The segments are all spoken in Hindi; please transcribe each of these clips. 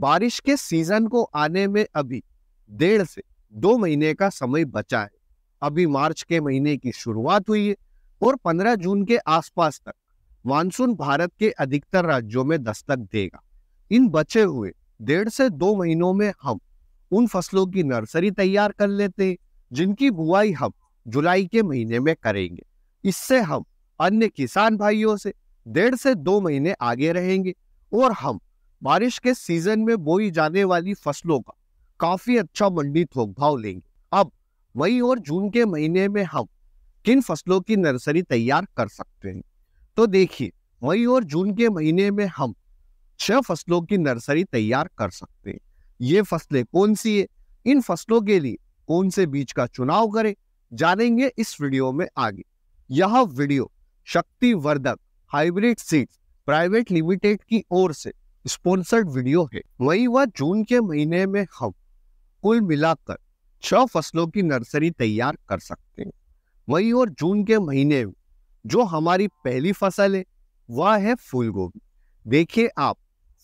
बारिश के सीजन को आने में अभी डेढ़ से दो महीने का समय बचा है अभी मार्च के महीने की शुरुआत हुई है और 15 जून के आसपास तक मानसून भारत के अधिकतर राज्यों में दस्तक देगा इन बचे हुए डेढ़ से दो महीनों में हम उन फसलों की नर्सरी तैयार कर लेते जिनकी बुआई हम जुलाई के महीने में करेंगे इससे हम अन्य किसान भाइयों से डेढ़ से दो महीने आगे रहेंगे और हम बारिश के सीजन में बोई जाने वाली फसलों का काफी अच्छा मंडी थोक भाव लेंगे अब मई और जून के महीने में हम किन फसलों की नर्सरी तैयार कर सकते हैं तो देखिए मई और जून के महीने में हम छह फसलों की नर्सरी तैयार कर सकते हैं ये फसलें कौन सी है इन फसलों के लिए कौन से बीज का चुनाव करें जानेंगे इस वीडियो में आगे यह video Shaktivardhak hybrid seeds private limited की ओर से स्पॉन्सर्ड वीडियो है वही वह जून के महीने में हम कुल मिलाकर छह फसलों की नर्सरी तैयार कर सकते हैं वही और जून के महीने में जो हमारी पहली फसल है वह है फूल गोभी देखिए आप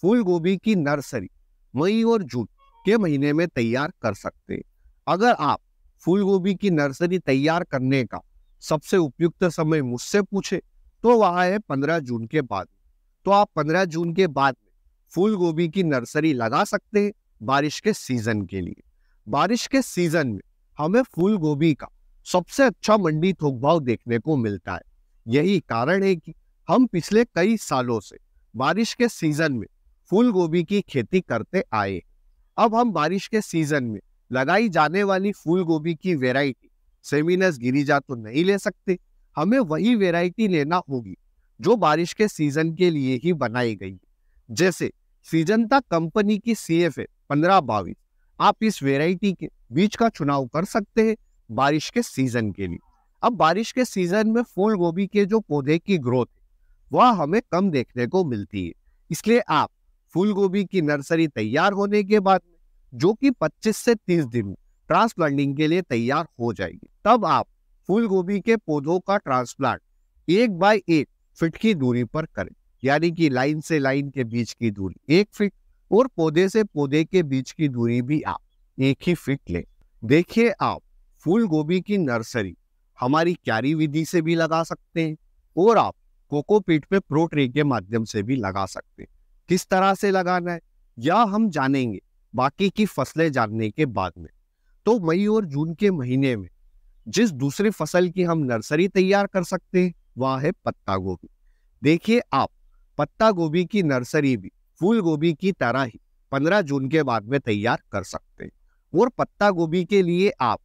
फूल गोभी की नर्सरी मई और जून के महीने में तैयार कर सकते हैं अगर आप फूल गोभी की नर्सरी तैयार करने का सबसे उपयुक्त समय मुझसे पूछे तो वह है पंद्रह जून के बाद तो आप पंद्रह जून के बाद में फूल गोभी की नर्सरी लगा सकते हैं बारिश के सीजन के लिए बारिश के सीजन में हमें फूल गोभी का सबसे अच्छा मंडी थोक भाव देखने को मिलता है यही कारण है कि हम पिछले कई सालों से बारिश के सीजन में फूल गोभी की खेती करते आए अब हम बारिश के सीजन में लगाई जाने वाली फूल गोभी की वेराइटी सेमिनस गिरिजा तो नहीं ले सकते हमें वही वेराइटी लेना होगी जो बारिश के सीजन के लिए ही बनाई गई जैसे सीजनता कंपनी की सी एफ ए पंद्रह बावीस आप इस वेराइटी के बीज का चुनाव कर सकते हैं बारिश के सीजन के लिए अब बारिश के सीजन में फूल गोभी के जो पौधे की ग्रोथ वह हमें कम देखने को मिलती है इसलिए आप फूल गोभी की नर्सरी तैयार होने के बाद जो कि 25 से 30 दिन ट्रांसप्लांटिंग के लिए तैयार हो जाएगी तब आप फूल गोभी के पौधों का ट्रांसप्लांट एक बाय एक फिट की दूरी पर करें यानी कि लाइन से लाइन के बीच की दूरी एक फीट और पौधे से पौधे के बीच की दूरी भी आप एक ही फिट लें देखिए आप फूल गोभी की नर्सरी हमारी क्यारी विधि से भी लगा सकते हैं और आप कोकोपीट पे प्रो ट्रे के माध्यम से भी लगा सकते हैं किस तरह से लगाना है या हम जानेंगे बाकी की फसलें जानने के बाद में तो मई और जून के महीने में जिस दूसरी फसल की हम नर्सरी तैयार कर सकते हैं वह है पत्ता गोभी देखिए आप पत्ता गोभी की नर्सरी भी फूल गोभी की तरह ही 15 जून के बाद में तैयार कर सकते हैं और पत्ता गोभी के लिए आप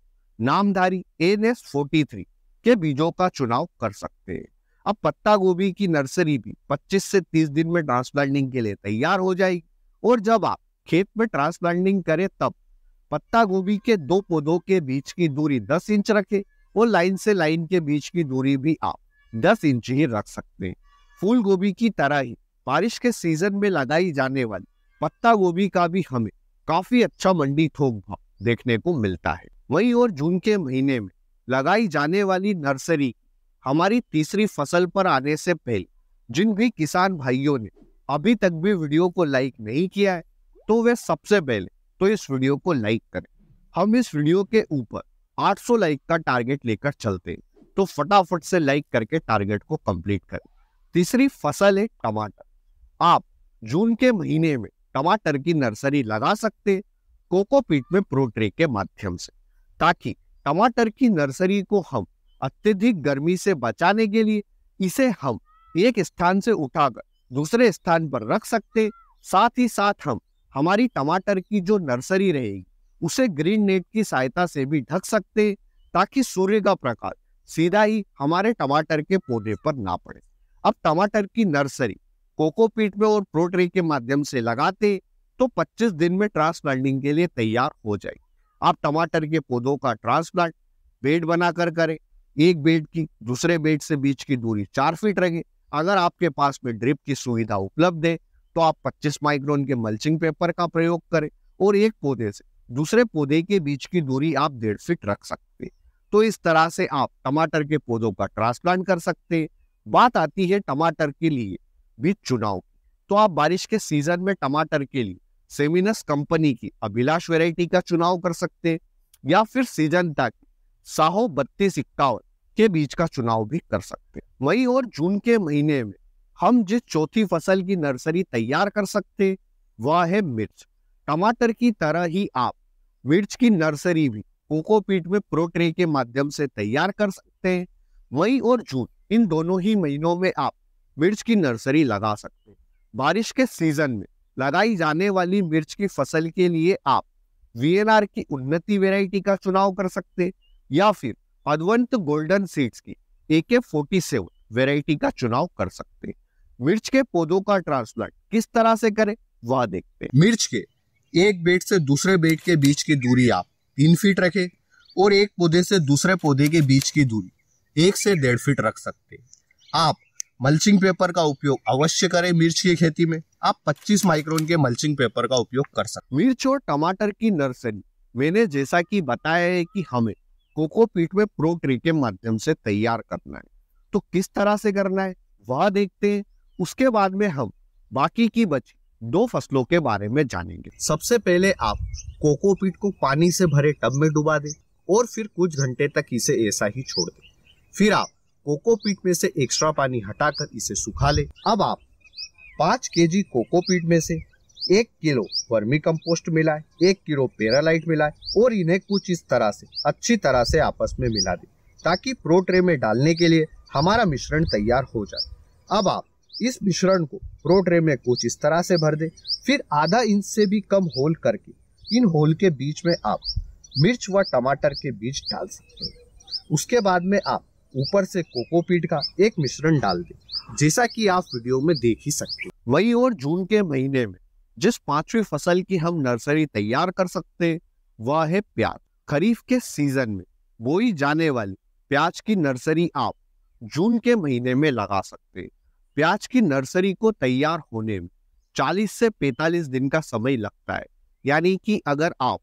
Namdhari N S forty three के बीजों का चुनाव कर सकते हैं अब पत्ता गोभी की नर्सरी भी 25 से 30 दिन में ट्रांसप्लांटिंग के लिए तैयार हो जाएगी और जब आप खेत में ट्रांसप्लांटिंग करें तब पत्ता गोभी के दो पौधों के बीच की दूरी 10 इंच रखें और लाइन से लाइन के बीच की दूरी भी आप 10 इंच ही रख सकते हैं फूल गोभी की तरह ही बारिश के सीजन में लगाई जाने वाली पत्ता गोभी का भी हमें काफी अच्छा मंडी थोक भाव देखने को मिलता है वही और जून के महीने में लगाई जाने वाली नर्सरी हमारी तीसरी फसल पर आने से पहले जिन भी किसान भाइयों ने अभी तक भी वीडियो को लाइक नहीं किया है तो वे सबसे पहले तो इस वीडियो को लाइक करें हम इस वीडियो के ऊपर 800 लाइक का टारगेट लेकर चलते हैं तो फटाफट से लाइक करके टारगेट को कंप्लीट करें तीसरी फसल है टमाटर आप जून के महीने में टमाटर की नर्सरी लगा सकते कोकोपीट में प्रोट्रे के माध्यम से ताकि टमाटर की नर्सरी को हम अत्यधिक गर्मी से बचाने के लिए इसे हम एक स्थान से उठाकर दूसरे स्थान पर रख सकते साथ ही साथ हम हमारी टमाटर की जो नर्सरी रहेगी उसे ग्रीन नेट की सहायता से भी ढक सकते ताकि सूर्य का प्रकाश सीधा ही हमारे टमाटर के पौधे पर ना पड़े अब टमाटर की नर्सरी कोकोपीट में और प्रोट्री के माध्यम से लगाते तो 25 दिन में ट्रांसप्लांटिंग के लिए तैयार हो जाए आप टमाटर के पौधों का ट्रांसप्लांट बेड बनाकर करें एक बेड की दूसरे बेड से बीच की दूरी चार फीट रखें अगर आपके पास में ड्रिप की सुविधा उपलब्ध है तो आप 25 माइक्रोन के मल्चिंग पेपर का प्रयोग करें और एक पौधे से दूसरे पौधे के बीच की दूरी आप डेढ़ फीट रख सकते हैं तो इस तरह से आप टमाटर के पौधों का ट्रांसप्लांट कर सकते हैं बात आती है टमाटर के लिए भी चुनाव तो आप बारिश के सीजन में टमाटर के लिए सेमिनस कंपनी की अभिलाष वेराइटी का चुनाव कर सकते हैं या फिर सीजन तक साहो बत्तीस इक्यावन के बीच का चुनाव भी कर सकते हैं वही और जून के महीने में हम जिस चौथी फसल की नर्सरी तैयार कर सकते वह है मिर्च टमाटर की तरह ही आप मिर्च की नर्सरी भी कोकोपीट में प्रोट्रे के माध्यम से तैयार कर सकते हैं वही और जून इन दोनों ही महीनों में आप मिर्च की नर्सरी लगा सकते हैं बारिश के सीजन में लगाई जाने वाली मिर्च की फसल के लिए आप वीएनआर की उन्नति वेराइटी का चुनाव कर सकते या फिर अद्वंत गोल्डन सीड्स की ए के फोर्टी सेवन वेराइटी का चुनाव कर सकते मिर्च के पौधों का ट्रांसप्लांट किस तरह से करें वह देखते हैं मिर्च के एक बेट से दूसरे बेट के बीच की दूरी आप तीन फीट रखें और एक पौधे से दूसरे पौधे के बीच की दूरी एक से डेढ़ फीट रख सकते आप मल्चिंग पेपर का उपयोग अवश्य करें मिर्च की खेती में आप 25 माइक्रोन के मल्चिंग पेपर का उपयोग कर सकते मिर्च और टमाटर की नर्सरी मैंने जैसा कि बताया है कि हमें कोकोपीट में प्रो ट्री के माध्यम से तैयार करना है तो किस तरह से करना है वह देखते हैं उसके बाद में हम बाकी की बची दो फसलों के बारे में जानेंगे सबसे पहले आप कोकोपीट को पानी से भरे टब में डुबा दें और फिर कुछ घंटे तक इसे ऐसा ही छोड़ दें फिर आप कोकोपीट में से एक्स्ट्रा पानी हटाकर इसे सुखा ले अब आप पाँच के जी कोकोपीट में से एक किलो वर्मी कंपोस्ट मिलाए एक किलो पेरालाइट मिलाए और इन्हें कुछ इस तरह से अच्छी तरह से आपस में मिला दे ताकि प्रोट्रे में डालने के लिए हमारा मिश्रण तैयार हो जाए अब आप इस मिश्रण को प्रोट्रे में कुछ इस तरह से भर दे फिर आधा इंच से भी कम होल करके इन होल के बीच में आप मिर्च व टमाटर के बीज डाल सकते हैं उसके बाद में आप ऊपर से कोकोपीट का एक मिश्रण डाल दें जैसा कि आप वीडियो में देख ही सकते हैं वही और जून के महीने में जिस पांचवी फसल की हम नर्सरी तैयार कर सकते हैं वह है प्याज खरीफ के सीजन में बोई जाने वाली प्याज की नर्सरी आप जून के महीने में लगा सकते हैं प्याज की नर्सरी को तैयार होने में 40 से 45 दिन का समय लगता है यानी कि अगर आप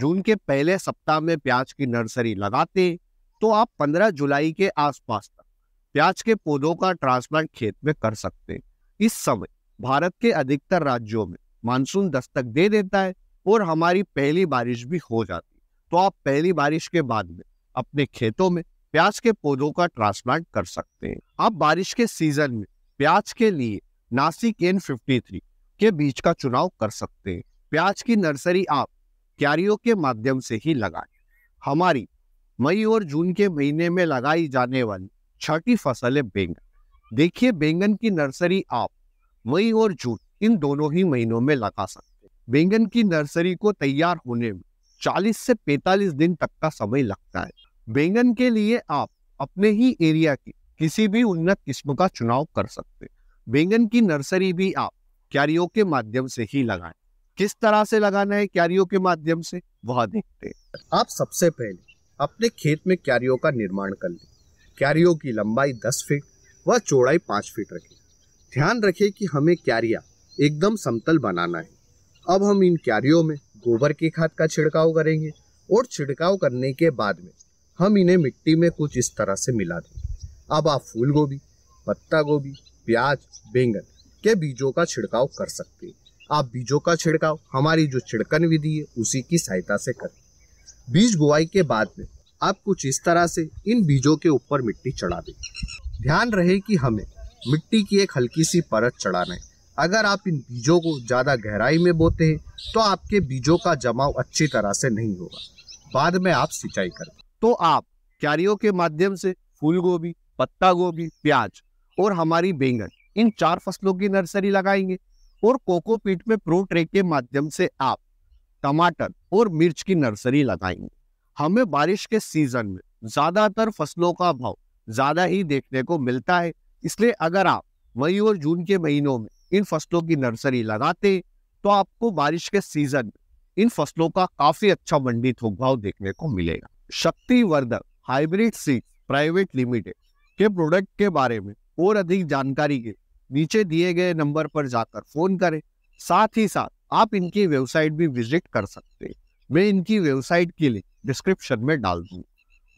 जून के पहले सप्ताह में प्याज की नर्सरी लगाते तो आप 15 जुलाई के आसपास तक प्याज के पौधों का ट्रांसप्लांट खेत में कर सकते हैं इस समय भारत के अधिकतर राज्यों में मानसून दस्तक दे देता है और हमारी पहली बारिश भी हो जाती है तो आप पहली बारिश के बाद में अपने खेतों में प्याज के पौधों का ट्रांसप्लांट कर सकते हैं आप बारिश के सीजन में प्याज के लिए नासिक एन फिफ्टी थ्री के बीज का चुनाव कर सकते हैं प्याज की नर्सरी आप क्यारियों के माध्यम से ही लगाएं हमारी मई और जून के महीने में लगाई जाने वाली छठी फसल है बैंगन देखिए बैंगन की नर्सरी आप मई और जून इन दोनों ही महीनों में लगा सकते हैं बैंगन की नर्सरी को तैयार होने में 40 से 45 दिन तक का समय लगता है बैंगन के लिए आप अपने ही एरिया की किसी भी उन्नत किस्म का चुनाव कर सकते हैं बैंगन की नर्सरी भी आप क्यारियों के माध्यम से ही लगाएं किस तरह से लगाना है क्यारियों के माध्यम से वह देखते हैं आप सबसे पहले अपने खेत में क्यारियों का निर्माण कर लें क्यारियों की लंबाई 10 फीट व चौड़ाई 5 फीट रखें ध्यान रखें कि हमें क्यारिया एकदम समतल बनाना है अब हम इन क्यारियों में गोबर के खाद का छिड़काव करेंगे और छिड़काव करने के बाद में हम इन्हें मिट्टी में कुछ इस तरह से मिला दें अब आप फूल गोभी पत्ता गोभी प्याज बैंगन के बीजों का छिड़काव कर सकते हैं आप बीजों का छिड़काव हमारी जो छिड़कन विधि है उसी की सहायता से करें बीज बुआई के बाद में आप कुछ इस तरह से इन बीजों के ऊपर मिट्टी चढ़ा दें ध्यान रहे कि हमें मिट्टी की एक हल्की सी परत चढ़ाना है अगर आप इन बीजों को ज़्यादा गहराई में बोते हैं तो आपके बीजों का जमाव अच्छी तरह से नहीं होगा बाद में आप सिंचाई करें तो आप क्यारियों के माध्यम से फूल गोभी पत्ता गोभी प्याज और हमारी बैंगन इन चार फसलों की नर्सरी लगाएंगे और कोकोपीट में प्रो ट्रे के माध्यम से आप टमाटर और मिर्च की नर्सरी लगाएंगे हमें बारिश के सीजन में ज्यादातर फसलों का भाव ज्यादा ही देखने को मिलता है इसलिए अगर आप मई और जून के महीनों में इन फसलों की नर्सरी लगाते तो आपको बारिश के सीजन में इन फसलों का काफी अच्छा मंडी थोक भाव देखने को मिलेगा Shaktivardhak hybrid seed private limited के प्रोडक्ट के बारे में और अधिक जानकारी के नीचे दिए गए नंबर पर जाकर फोन करें साथ ही साथ आप इनकी वेबसाइट भी विजिट कर सकते हैं मैं इनकी वेबसाइट की लिंक डिस्क्रिप्शन में डाल दूँ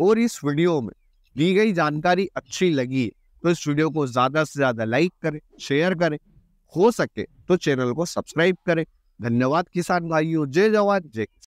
और इस वीडियो में दी गई जानकारी अच्छी लगी है तो इस वीडियो को ज़्यादा से ज़्यादा लाइक करें शेयर करें हो सके तो चैनल को सब्सक्राइब करें धन्यवाद किसान भाइयों जय जवान जय